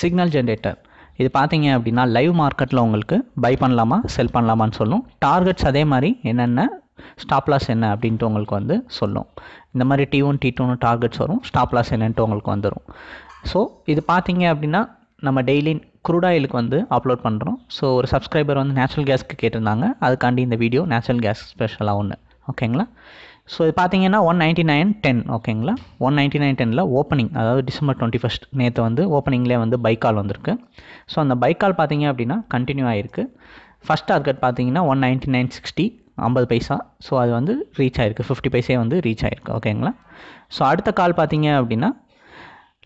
signal generator இது பார்த்தீங்க அப்படின்னா லைவ் மார்க்கெட்டில் உங்களுக்கு பை பண்ணலாமா செல் பண்ணலாமான்னு சொல்லும் டார்கெட்ஸ் அதே மாதிரி என்னென்ன ஸ்டாப் லாஸ் என்ன அப்படின்ட்டு உங்களுக்கு வந்து சொல்லும் இந்த மாதிரி டி ஒன் டி டூன்னு டார்கெட்ஸ் வரும் ஸ்டாப் லாஸ் என்னன்ட்டு உங்களுக்கு வந்துடும் ஸோ இது பார்த்தீங்க அப்படின்னா நம்ம டெய்லி குரூட் ஆயிலுக்கு வந்து அப்லோட் பண்ணுறோம் ஸோ ஒரு சப்ஸ்கிரைபர் வந்து நேச்சுரல் கேஸ்க்கு கேட்டிருந்தாங்க அதுக்காண்டி இந்த வீடியோ நேச்சுரல் கேஸ் ஸ்பெஷலாக ஒன்று ஓகேங்களா ஸோ இது பார்த்தீங்கன்னா ஒன் நைன்ட்டி நைன் டென் ஓகேங்களா ஒன் நைன்ட்டி நைன் டென்னில் ஓப்பனிங் அதாவது டிசம்பர் டுவெண்ட்டி ஃபஸ்ட் நேற்று வந்து ஓப்பனிங்லேயே வந்து பைக்கால் வந்திருக்கு ஸோ அந்த பைக்கால் பார்த்தீங்க அப்படின்னா கண்டினியூ ஆகிருக்கு ஃபஸ்ட் டார்கெட் பார்த்தீங்கன்னா ஒன் நைன்ட்டி நைன் சிக்ஸ்டி ஐம்பது பைசா ஸோ அது வந்து ரீச் ஆகிருக்கு ஃபிஃப்டி பைசே வந்து ரீச் ஆகிருக்கு ஓகேங்களா ஸோ அடுத்த கால் பார்த்தீங்க அப்படின்னா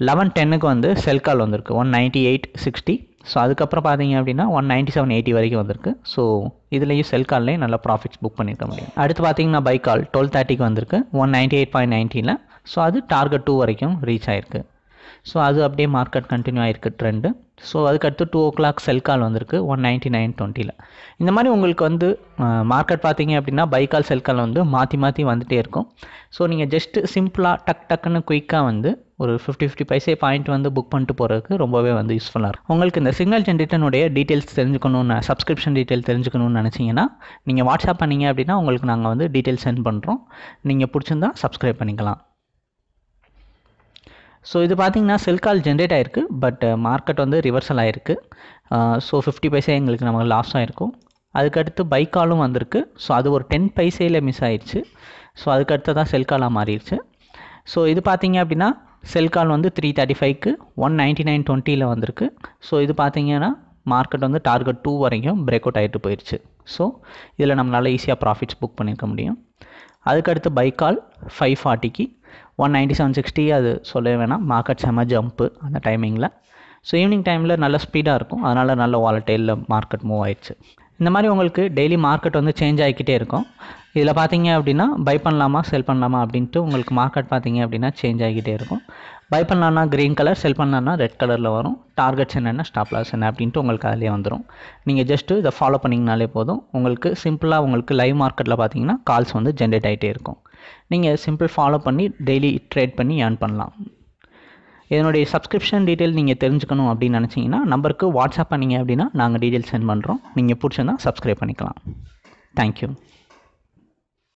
லெவன் டென்னுக்கு வந்து செல் கால் வந்திருக்கு one ninety eight sixty so அதுக்கப்புறம் பார்த்தீங்க அப்படின்னா ஒன் நைன்டி செவன் எயிட்டி வரைக்கும் வந்திருக்கு ஸோ இதுலேயும் செல் கால்லேயும் நல்ல ப்ராஃபிட்ஸ் புக் பண்ணியிருக்க முடியும் அடுத்து பார்த்தீங்கன்னா பை கால் டுவெல் தேர்ட்டிக்கு வந்திருக்கு one ninety eight point நைன்ட்டியில் so அது டார்கெட் டூ வரைக்கும் ரீச் ஆயிருக்கு ஸோ அது அப்படியே மார்க்கெட் கண்டினியூ ஆகிருக்கு ட்ரெண்டு ஸோ அதுக்கடுத்து டூ ஓ கிளாக் செல் கால் வந்திருக்கு ஒன் நைன்ட்டி நைன் டுவெண்ட்டியில் இந்த மாதிரி உங்களுக்கு வந்து மார்க்கெட் பார்த்தீங்க அப்படின்னா கால் செல் கால் வந்து மாற்றி மாற்றி வந்துகிட்டே இருக்கும் ஸோ நீங்கள் ஜஸ்ட்டு சிம்பிளாக டக் டக்குன்னு குயிக்காக வந்து ஒரு ஃபிஃப்டி ஃபிஃப்டி பைசே பாயிண்ட் வந்து புக் பண்ணிட்டு போகிறதுக்கு ரொம்பவே வந்து யூஸ்ஃபுல்லாக இருக்கும் உங்களுக்கு இந்த சிங்கிள் ஜென்ரேட்டனுடைய டீட்டெயில்ஸ் தெரிஞ்சுக்கணும்னு சப்ஸ்கிரிப்ஷன் டீட்டெயில் தெரிஞ்சுக்கணும்னு நினச்சிங்கன்னா நீங்கள் வாட்ஸ்அப் பண்ணீங்க அப்படின்னா உங்களுக்கு நாங்கள் வந்து டீட்டெயில் சென்ட் பண்ணுறோம் நீங்கள் பிடிச்சிருந்தா சப்ஸ்கிரைப் பண்ணிக்கலாம் ஸோ இது பார்த்திங்கன்னா செல் கால் ஜென்ரேட் ஆகிருக்கு பட் மார்க்கெட் uh, வந்து ரிவர்சல் ஆகிருக்கு ஸோ ஃபிஃப்டி பைசே எங்களுக்கு நமக்கு லாஸ் ஆகிருக்கும் அதுக்கடுத்து பை காலும் வந்திருக்கு ஸோ அது ஒரு டென் பைசையில் மிஸ் ஆயிடுச்சு ஸோ அதுக்கடுத்து தான் செல் காலாக மாறிடுச்சு ஸோ இது பார்த்திங்க அப்படின்னா செல் கால் வந்து த்ரீ தேர்ட்டி ஃபைவ்க்கு ஒன் நைன்ட்டி நைன் டுவெண்ட்டியில் வந்திருக்கு ஸோ இது பார்த்தீங்கன்னா மார்க்கெட் வந்து டார்கெட் டூ வரைக்கும் பிரேக் அவுட் ஆகிட்டு போயிடுச்சு ஸோ இதில் நம்மளால் ஈஸியாக ப்ராஃபிட்ஸ் புக் பண்ணியிருக்க முடியும் அதுக்கடுத்து பைக்கால் five ஃபார்ட்டிக்கு one ninety seven sixty அது சொல்லவே வேணாம் மார்க்கெட் செம்ம ஜம்ப்பு அந்த டைமிங்கில் ஸோ ஈவினிங் டைமில் நல்ல ஸ்பீடாக இருக்கும் அதனால் நல்ல வாலட்டைலில் மார்க்கெட் மூவ் ஆயிடுச்சு இந்த மாதிரி உங்களுக்கு டெய்லி மார்க்கெட் வந்து சேஞ்ச் ஆகிக்கிட்டே இருக்கும் இதில் பார்த்தீங்க அப்படின்னா பை பண்ணலாமா செல் பண்ணலாமா அப்படின்ட்டு உங்களுக்கு மார்க்கெட் பார்த்தீங்க அப்படின்னா சேஞ்ச் ஆகிக்கிட்டே இருக்கும் பை பண்ணலான்னா க்ரீன் கலர் செல் பண்ணலான்னா ரெட் கலரில் வரும் டார்கெட்ஸ் என்னென்ன ஸ்டாப் லாஸ் என்ன அப்படின்ட்டு உங்களுக்கு அதிலே வந்துடும் நீங்கள் ஜஸ்ட்டு இதை ஃபாலோ பண்ணிங்கனாலே போதும் உங்களுக்கு சிம்பிளாக உங்களுக்கு லைவ் மார்க்கெட்டில் பார்த்தீங்கன்னா கால்ஸ் வந்து ஜென்ரேட் ஆகிட்டே இருக்கும் நீங்கள் சிம்பிள் ஃபாலோ பண்ணி டெய்லி ட்ரேட் பண்ணி ஏர்ன் பண்ணலாம் இதனுடைய சப்ஸ்கிரிப்ஷன் டீட்டெயில் நீங்கள் தெரிஞ்சுக்கணும் அப்படின்னு நினச்சிங்கன்னா நம்பருக்கு வாட்ஸ்அப் பண்ணிங்க அப்படின்னா நாங்கள் டீட்டெயில் சென்ட் பண்ணுறோம் நீங்கள் பிடிச்சிருந்தால் சப்ஸ்கிரைப் பண்ணிக்கலாம் தேங்க்யூ